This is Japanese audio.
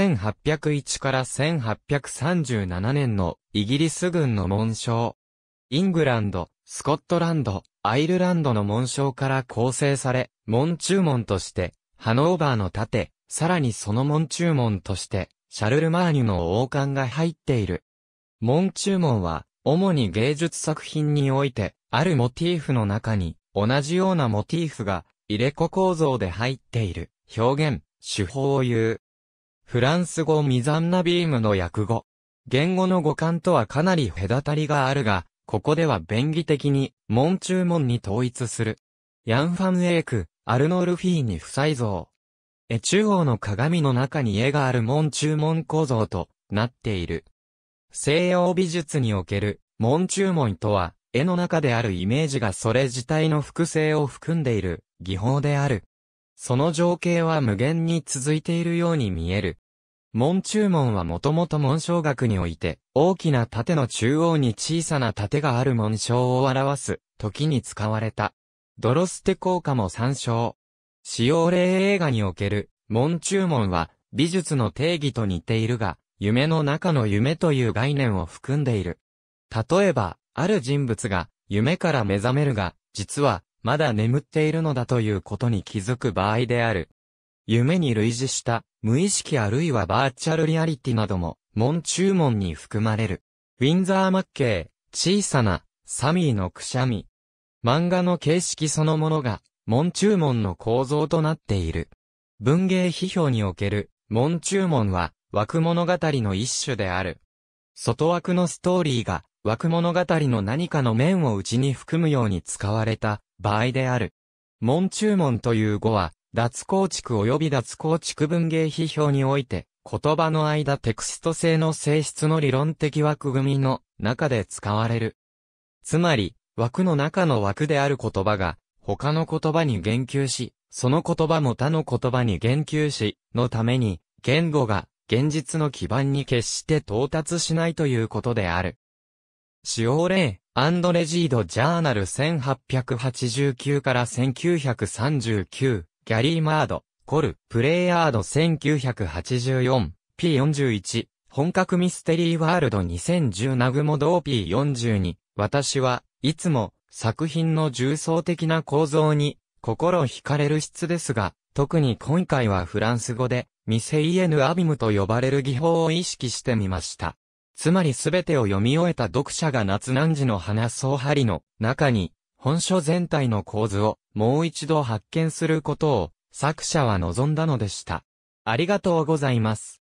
1801から1837年のイギリス軍の紋章。イングランド、スコットランド、アイルランドの紋章から構成され、門中門として、ハノーバーの盾、さらにその門中門として、シャルルマーニュの王冠が入っている。門中門は、主に芸術作品において、あるモチーフの中に、同じようなモチーフが、入れ子構造で入っている、表現、手法を言う。フランス語ミザンナビームの訳語。言語の語感とはかなり隔たりがあるが、ここでは便宜的に、門中門に統一する。ヤンファンエーク、アルノールフィーに不細像。え中央の鏡の中に絵がある門中門構造となっている。西洋美術における門中門とは、絵の中であるイメージがそれ自体の複製を含んでいる技法である。その情景は無限に続いているように見える。門中門はもともと門章学において、大きな盾の中央に小さな盾がある門章を表す、時に使われた。ドロステ効果も参照。使用例映画における、門中門は、美術の定義と似ているが、夢の中の夢という概念を含んでいる。例えば、ある人物が、夢から目覚めるが、実は、まだ眠っているのだということに気づく場合である。夢に類似した、無意識あるいはバーチャルリアリティなども、門中門に含まれる。ウィンザー・マッケー、小さな、サミーのくしゃみ。漫画の形式そのものが、門中門の構造となっている。文芸批評における、門中門は、枠物語の一種である。外枠のストーリーが、枠物語の何かの面を内に含むように使われた場合である。門中門という語は、脱構築及び脱構築文芸批評において、言葉の間テクスト性の性質の理論的枠組みの中で使われる。つまり、枠の中の枠である言葉が、他の言葉に言及し、その言葉も他の言葉に言及し、のために、言語が現実の基盤に決して到達しないということである。使用例、アンドレジード・ジャーナル1889から1939ギャリーマード、コル、プレイヤード 1984P41、本格ミステリーワールド2010ナグモドー P42、私はいつも作品の重層的な構造に心惹かれる質ですが、特に今回はフランス語で、ミセイエヌアビムと呼ばれる技法を意識してみました。つまりすべてを読み終えた読者が夏何時の花草張りの中に、本書全体の構図をもう一度発見することを作者は望んだのでした。ありがとうございます。